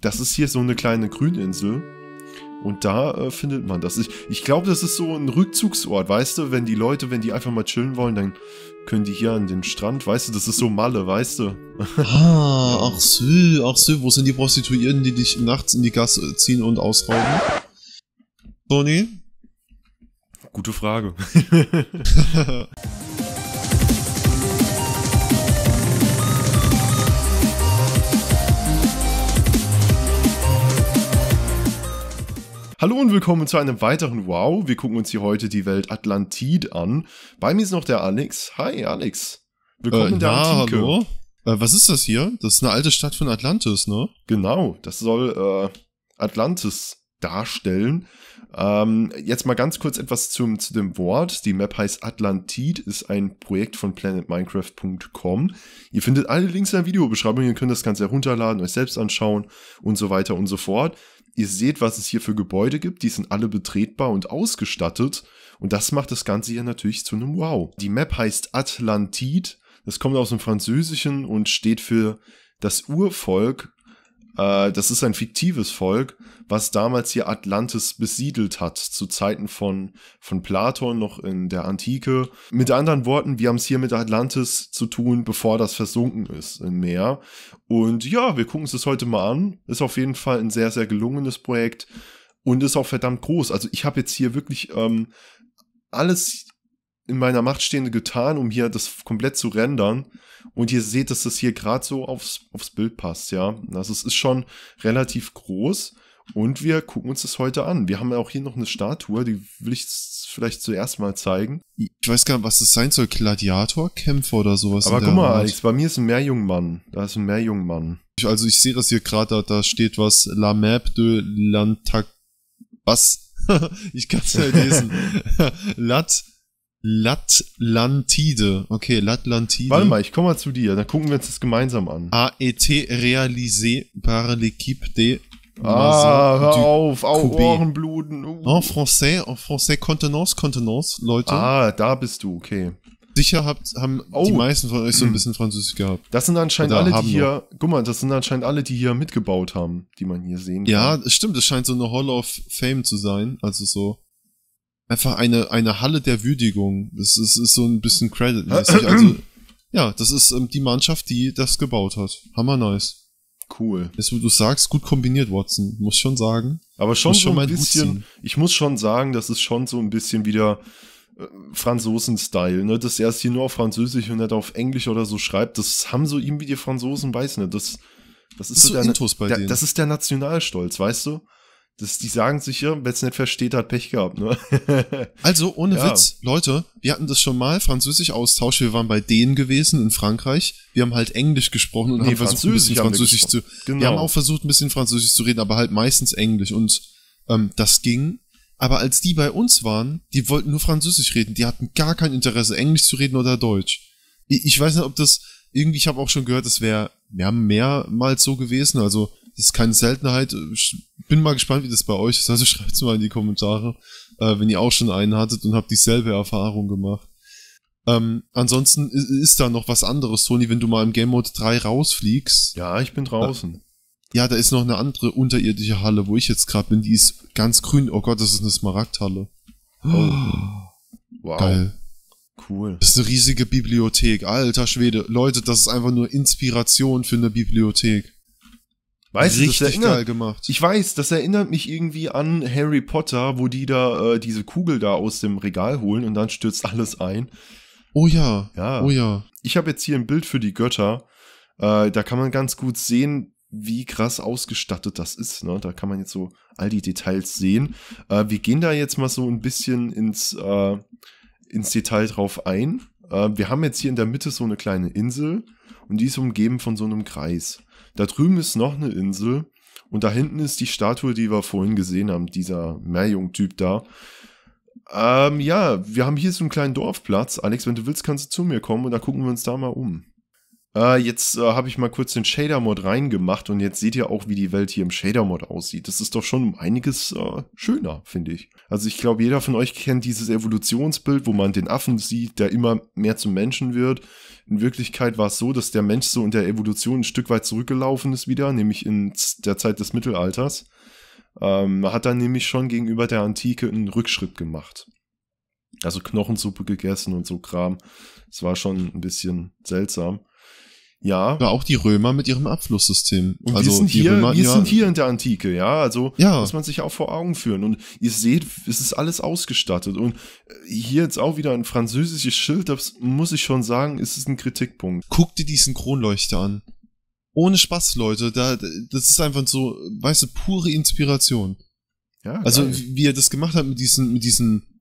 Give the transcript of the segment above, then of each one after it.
das ist hier so eine kleine Grüninsel. Und da äh, findet man das. Ich, ich glaube, das ist so ein Rückzugsort, weißt du? Wenn die Leute, wenn die einfach mal chillen wollen, dann können die hier an den Strand, weißt du? Das ist so Malle, weißt du? Ah, ach so, ach so. Wo sind die Prostituierten, die dich nachts in die Gasse ziehen und ausrauben? Bonnie? Gute Frage. Hallo und willkommen zu einem weiteren Wow. Wir gucken uns hier heute die Welt Atlantid an. Bei mir ist noch der Alex. Hi, Alex. Willkommen äh, in der ja, Antike. Hallo. Äh, was ist das hier? Das ist eine alte Stadt von Atlantis, ne? Genau, das soll äh, Atlantis darstellen. Ähm, jetzt mal ganz kurz etwas zum, zu dem Wort. Die Map heißt Atlantid, ist ein Projekt von planetminecraft.com. Ihr findet alle Links in der Videobeschreibung, ihr könnt das Ganze herunterladen, euch selbst anschauen und so weiter und so fort ihr seht, was es hier für Gebäude gibt, die sind alle betretbar und ausgestattet und das macht das Ganze hier natürlich zu einem Wow. Die Map heißt Atlantide. das kommt aus dem Französischen und steht für das Urvolk äh, das ist ein fiktives Volk, was damals hier Atlantis besiedelt hat, zu Zeiten von, von Platon noch in der Antike. Mit anderen Worten, wir haben es hier mit Atlantis zu tun, bevor das versunken ist im Meer. Und ja, wir gucken es uns heute mal an. Ist auf jeden Fall ein sehr, sehr gelungenes Projekt und ist auch verdammt groß. Also ich habe jetzt hier wirklich ähm, alles in meiner Macht Stehende getan, um hier das komplett zu rendern. Und ihr seht, dass das hier gerade so aufs, aufs Bild passt, ja. Also es ist schon relativ groß. Und wir gucken uns das heute an. Wir haben ja auch hier noch eine Statue, die will ich vielleicht zuerst mal zeigen. Ich weiß gar nicht, was das sein soll. Gladiatorkämpfer oder sowas. Aber guck mal, Art. Alex, bei mir ist ein Meerjungmann. Da ist ein Meerjungmann. Also ich sehe das hier gerade, da, da steht was La Map de Lantac... Was? ich kann es ja lesen. Lat Latlantide. Okay, Latlantide. Warte mal, ich komme mal zu dir. Dann gucken wir uns das gemeinsam an. AET realisé par l'équipe des Ah, hör auf, au Ohrenbluten. Uh. En français, en français, Contenance, Contenance, Leute. Ah, da bist du, okay. Sicher habt, haben oh. die meisten von euch so ein bisschen Französisch gehabt. Das sind anscheinend Oder alle, die hier, wir. guck mal, das sind anscheinend alle, die hier mitgebaut haben, die man hier sehen ja, kann. Ja, stimmt, es scheint so eine Hall of Fame zu sein, also so einfach eine, eine Halle der Würdigung. Das ist, ist so ein bisschen credit ne? Also, äh, äh, äh. ja, das ist ähm, die Mannschaft, die das gebaut hat. Hammer nice. Cool. Jetzt, wo du sagst, gut kombiniert, Watson, muss schon sagen. Aber schon, schon so ein bisschen, ich muss schon sagen, das ist schon so ein bisschen wieder Franzosen-Style, ne? Dass er es hier nur auf Französisch und nicht auf Englisch oder so schreibt, das haben so irgendwie die Franzosen, weiß nicht, das, das ist, ist so, so der, bei der, denen. das ist der Nationalstolz, weißt du? das, die sagen sich ja, wer es nicht versteht, hat Pech gehabt. Ne? also, ohne ja. Witz, Leute, wir hatten das schon mal, Französisch-Austausch, wir waren bei denen gewesen in Frankreich, wir haben halt Englisch gesprochen und nee, haben versucht, Französisch, ein bisschen Französisch zu... Genau. Wir haben genau. auch versucht, ein bisschen Französisch zu reden, aber halt meistens Englisch und ähm, das ging. Aber als die bei uns waren, die wollten nur Französisch reden, die hatten gar kein Interesse, Englisch zu reden oder Deutsch. Ich, ich weiß nicht, ob das... Irgendwie, ich habe auch schon gehört, das wäre ja, mehrmals so gewesen, also das ist keine Seltenheit. Ich bin mal gespannt, wie das bei euch ist. Also schreibt es mal in die Kommentare, äh, wenn ihr auch schon einen hattet und habt dieselbe Erfahrung gemacht. Ähm, ansonsten ist, ist da noch was anderes, Toni, wenn du mal im Game Mode 3 rausfliegst. Ja, ich bin draußen. Da, äh, ja, da ist noch eine andere unterirdische Halle, wo ich jetzt gerade bin. Die ist ganz grün. Oh Gott, das ist eine Smaragdhalle. Oh. oh. Wow. Geil. Cool. Das ist eine riesige Bibliothek. Alter Schwede. Leute, das ist einfach nur Inspiration für eine Bibliothek. Weißt Richtig du, das erinnert, geil gemacht. Ich weiß, das erinnert mich irgendwie an Harry Potter, wo die da äh, diese Kugel da aus dem Regal holen und dann stürzt alles ein. Oh ja. ja. Oh ja. Ich habe jetzt hier ein Bild für die Götter. Äh, da kann man ganz gut sehen, wie krass ausgestattet das ist. Ne? Da kann man jetzt so all die Details sehen. Äh, wir gehen da jetzt mal so ein bisschen ins, äh, ins Detail drauf ein. Äh, wir haben jetzt hier in der Mitte so eine kleine Insel und die ist umgeben von so einem Kreis. Da drüben ist noch eine Insel und da hinten ist die Statue, die wir vorhin gesehen haben, dieser Meerjungtyp da. Ähm, ja, wir haben hier so einen kleinen Dorfplatz. Alex, wenn du willst, kannst du zu mir kommen und da gucken wir uns da mal um. Äh, jetzt äh, habe ich mal kurz den Shader-Mod reingemacht und jetzt seht ihr auch, wie die Welt hier im Shader-Mod aussieht. Das ist doch schon einiges äh, schöner, finde ich. Also ich glaube, jeder von euch kennt dieses Evolutionsbild, wo man den Affen sieht, der immer mehr zum Menschen wird. In Wirklichkeit war es so, dass der Mensch so in der Evolution ein Stück weit zurückgelaufen ist wieder, nämlich in der Zeit des Mittelalters. Ähm, hat dann nämlich schon gegenüber der Antike einen Rückschritt gemacht. Also Knochensuppe gegessen und so Kram. Es war schon ein bisschen seltsam. Ja. Oder auch die Römer mit ihrem Abflusssystem. Und also wir sind, hier, Römer, wir ja. sind hier in der Antike, ja. Also ja. muss man sich auch vor Augen führen. Und ihr seht, es ist alles ausgestattet. Und äh, hier jetzt auch wieder ein französisches Schild, das muss ich schon sagen, ist es ein Kritikpunkt. Guck dir diesen Kronleuchter an. Ohne Spaß, Leute. Da, das ist einfach so, weißt du, pure Inspiration. Ja, also geil. wie er das gemacht hat mit diesen, mit diesen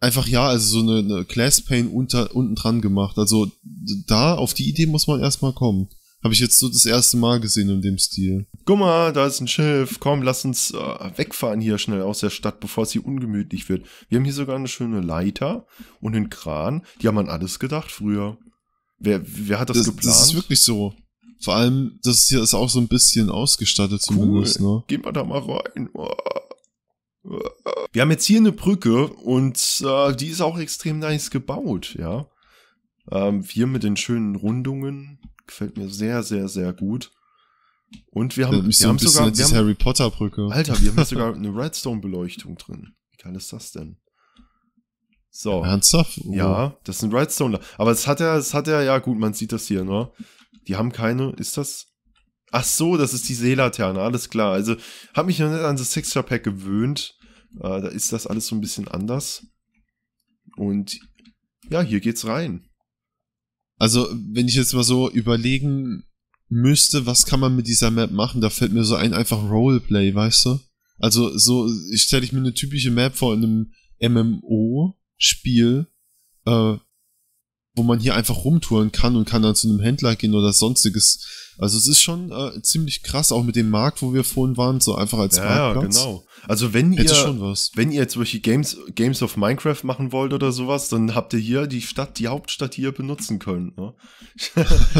einfach ja, also so eine, eine Class Pain unter, unten dran gemacht. Also da, auf die Idee muss man erstmal kommen. Habe ich jetzt so das erste Mal gesehen in dem Stil. Guck mal, da ist ein Schiff. Komm, lass uns äh, wegfahren hier schnell aus der Stadt, bevor es hier ungemütlich wird. Wir haben hier sogar eine schöne Leiter und einen Kran. Die haben an alles gedacht früher. Wer, wer hat das, das geplant? Das ist wirklich so. Vor allem, das hier ist auch so ein bisschen ausgestattet cool. zumindest. Ne? Gehen wir da mal rein. Oh. Wir haben jetzt hier eine Brücke und äh, die ist auch extrem nice gebaut, ja. Ähm, hier mit den schönen Rundungen gefällt mir sehr, sehr, sehr gut. Und wir haben, wir so haben sogar eine Harry Potter Brücke. Alter, wir haben sogar eine Redstone Beleuchtung drin. Wie geil ist das denn? So. Ernsthaft? Oh. Ja, das sind Redstone. Aber es hat ja, es hat er, ja gut, man sieht das hier, ne? Die haben keine, ist das, Ach so, das ist die Seelaterne, alles klar. Also habe mich noch nicht an das Sixer Pack gewöhnt. Äh, da ist das alles so ein bisschen anders. Und ja, hier geht's rein. Also, wenn ich jetzt mal so überlegen müsste, was kann man mit dieser Map machen, da fällt mir so ein einfach Roleplay, weißt du? Also, so ich stelle ich mir eine typische Map vor in einem MMO-Spiel, äh, wo man hier einfach rumtouren kann und kann dann zu einem Händler gehen oder sonstiges. Also es ist schon äh, ziemlich krass, auch mit dem Markt, wo wir vorhin waren, so einfach als ja, Marktplatz. Ja, genau. Also wenn ihr, schon was. wenn ihr zum Beispiel Games, Games of Minecraft machen wollt oder sowas, dann habt ihr hier die Stadt, die Hauptstadt hier benutzen können. Ne?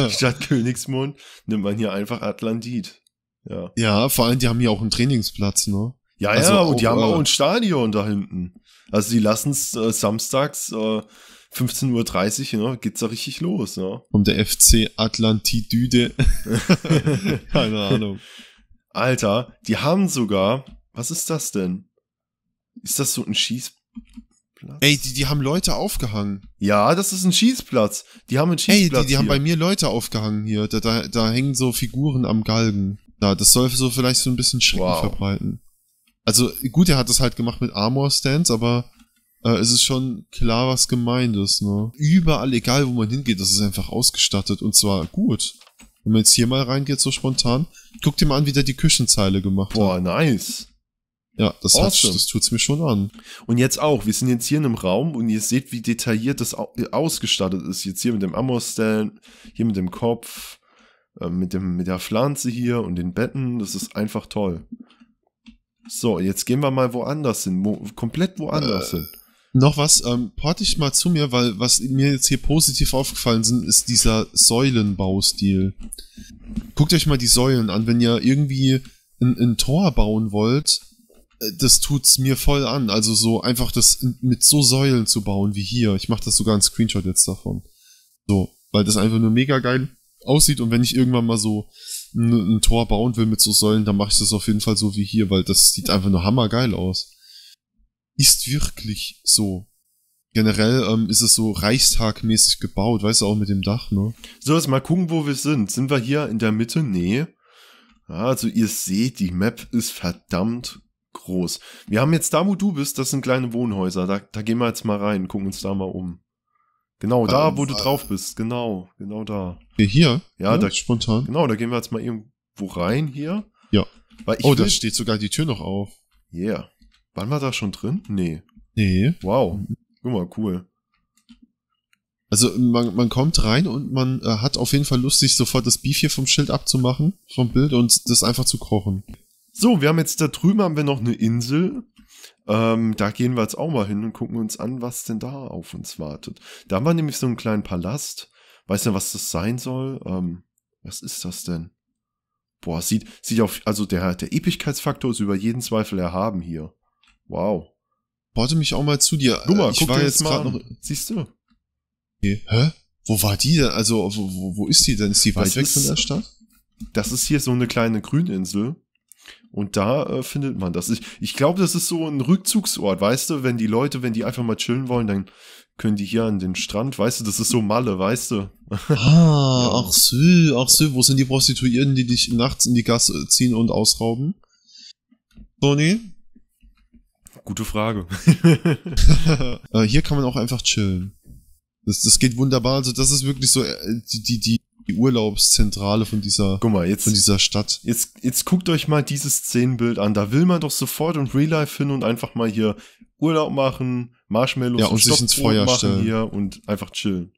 Statt Königsmund nimmt man hier einfach Atlantid. Ja. ja, vor allem, die haben hier auch einen Trainingsplatz, ne? Ja, also ja, und die haben auch äh, ein Stadion da hinten. Also die lassen es äh, samstags äh, 15.30 Uhr ne, geht's da richtig los. Ne? Um der FC Atlantidüde. Keine Ahnung. Alter, die haben sogar, was ist das denn? Ist das so ein Schießplatz? Ey, die, die haben Leute aufgehangen. Ja, das ist ein Schießplatz. Die haben einen Schießplatz. Ey, die, die haben bei mir Leute aufgehangen hier. Da, da, da hängen so Figuren am Galgen. Ja, das soll so vielleicht so ein bisschen Schrecken wow. verbreiten. Also gut, er hat das halt gemacht mit Armor Stands, aber äh, es ist schon klar, was gemeint ist. Ne? Überall, egal wo man hingeht, das ist einfach ausgestattet und zwar gut. Wenn man jetzt hier mal reingeht, so spontan, guck dir mal an, wie der die Küchenzeile gemacht Boah, hat. Boah, nice. Ja, das, awesome. hat, das tut's mir schon an. Und jetzt auch, wir sind jetzt hier in einem Raum und ihr seht, wie detailliert das äh, ausgestattet ist. Jetzt hier mit dem Amorstellen, hier mit dem Kopf, ähm, mit, dem, mit der Pflanze hier und den Betten. Das ist einfach toll. So, jetzt gehen wir mal woanders hin. Wo, komplett woanders äh, hin. Noch was, ähm, port ich mal zu mir, weil was mir jetzt hier positiv aufgefallen sind, ist dieser Säulenbaustil. Guckt euch mal die Säulen an, wenn ihr irgendwie ein, ein Tor bauen wollt, äh, das tut's mir voll an. Also so einfach das mit so Säulen zu bauen wie hier. Ich mache das sogar ein Screenshot jetzt davon. So, weil das einfach nur mega geil aussieht und wenn ich irgendwann mal so ein, ein Tor bauen will mit so Säulen, dann mache ich das auf jeden Fall so wie hier, weil das sieht einfach nur hammergeil aus ist wirklich so. Generell ähm, ist es so reichstagmäßig gebaut, weißt du, auch mit dem Dach, ne? So, jetzt mal gucken, wo wir sind. Sind wir hier in der Mitte? Nee. Also, ihr seht, die Map ist verdammt groß. Wir haben jetzt da, wo du bist, das sind kleine Wohnhäuser. Da, da gehen wir jetzt mal rein, gucken uns da mal um. Genau, da, ähm, wo du äh, drauf bist. Genau, genau da. Hier? Ja, ja ne? da, spontan. Genau, da gehen wir jetzt mal irgendwo rein hier. Ja. oh, da steht sogar die Tür noch auf. Yeah. Wann war da schon drin? Nee. Nee. Wow. Guck mal, cool. Also man, man kommt rein und man äh, hat auf jeden Fall Lust, sich sofort das Beef hier vom Schild abzumachen, vom Bild und das einfach zu kochen. So, wir haben jetzt da drüben haben wir noch eine Insel. Ähm, da gehen wir jetzt auch mal hin und gucken uns an, was denn da auf uns wartet. Da haben wir nämlich so einen kleinen Palast. Weißt du, was das sein soll? Ähm, was ist das denn? Boah, sieht, sieht auf, also der, der Ewigkeitsfaktor ist über jeden Zweifel erhaben hier. Wow. Warte mich auch mal zu dir. Guck mal, ich guck war jetzt gerade noch. Siehst du? Okay. Hä? Wo war die denn? Also, wo, wo, wo ist die denn? Ist die Was weit weg von der Stadt? Das ist hier so eine kleine Grüninsel. Und da äh, findet man das. Ich, ich glaube, das ist so ein Rückzugsort, weißt du? Wenn die Leute, wenn die einfach mal chillen wollen, dann können die hier an den Strand, weißt du? Das ist so Malle, weißt du? Ah, ja. ach so, ach so. Wo sind die Prostituierten, die dich nachts in die Gasse ziehen und ausrauben? Tony? Gute Frage. äh, hier kann man auch einfach chillen. Das, das geht wunderbar. Also das ist wirklich so äh, die, die, die Urlaubszentrale von dieser, Guck mal, jetzt, von dieser Stadt. Jetzt, jetzt guckt euch mal dieses Szenenbild an. Da will man doch sofort in Real Life hin und einfach mal hier Urlaub machen, Marshmallows ja, und, und sich ins Feuer machen stellen. hier und einfach chillen.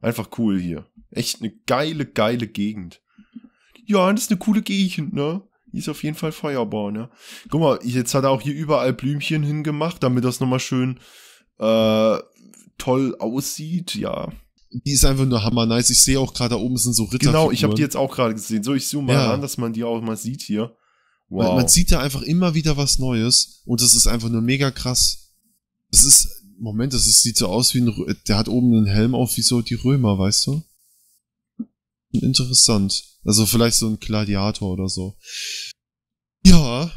Einfach cool hier. Echt eine geile, geile Gegend. Ja, das ist eine coole Gegend, ne? ist auf jeden Fall Feuerball, ne? Guck mal, jetzt hat er auch hier überall Blümchen hingemacht, damit das nochmal schön äh, toll aussieht, ja. Die ist einfach nur hammer nice. Ich sehe auch gerade da oben sind so Ritter. Genau, ich habe die jetzt auch gerade gesehen. So, ich zoome mal ja. an, dass man die auch mal sieht hier. Wow. Man, man sieht da einfach immer wieder was Neues und das ist einfach nur mega krass. Das ist, Moment, das ist, sieht so aus wie ein, der hat oben einen Helm auf, wie so die Römer, weißt du? Interessant. Also vielleicht so ein Gladiator oder so. Ja,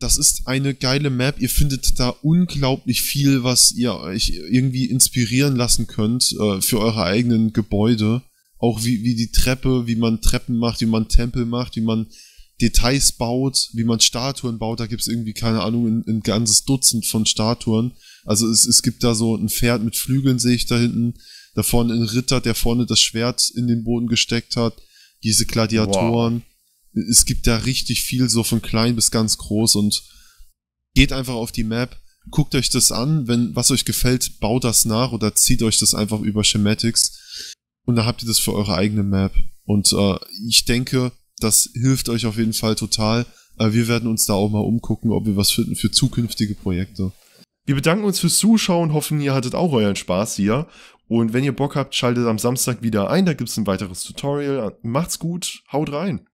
das ist eine geile Map. Ihr findet da unglaublich viel, was ihr euch irgendwie inspirieren lassen könnt äh, für eure eigenen Gebäude. Auch wie, wie die Treppe, wie man Treppen macht, wie man Tempel macht, wie man Details baut, wie man Statuen baut. Da gibt es irgendwie, keine Ahnung, ein, ein, ganzes Dutzend von Statuen. Also es, es gibt da so ein Pferd mit Flügeln, sehe ich da hinten. Da vorne ein Ritter, der vorne das Schwert in den Boden gesteckt hat diese Gladiatoren. Wow. Es gibt da richtig viel, so von klein bis ganz groß und geht einfach auf die Map, guckt euch das an, wenn was euch gefällt, baut das nach oder zieht euch das einfach über Schematics und dann habt ihr das für eure eigene Map. Und äh, ich denke, das hilft euch auf jeden Fall total. Äh, wir werden uns da auch mal umgucken, ob wir was finden für zukünftige Projekte. Wir bedanken uns fürs Zuschauen, hoffen, ihr hattet auch euren Spaß hier. Und wenn ihr Bock habt, schaltet am Samstag wieder ein. Da gibt's ein weiteres Tutorial. Macht's gut, haut rein.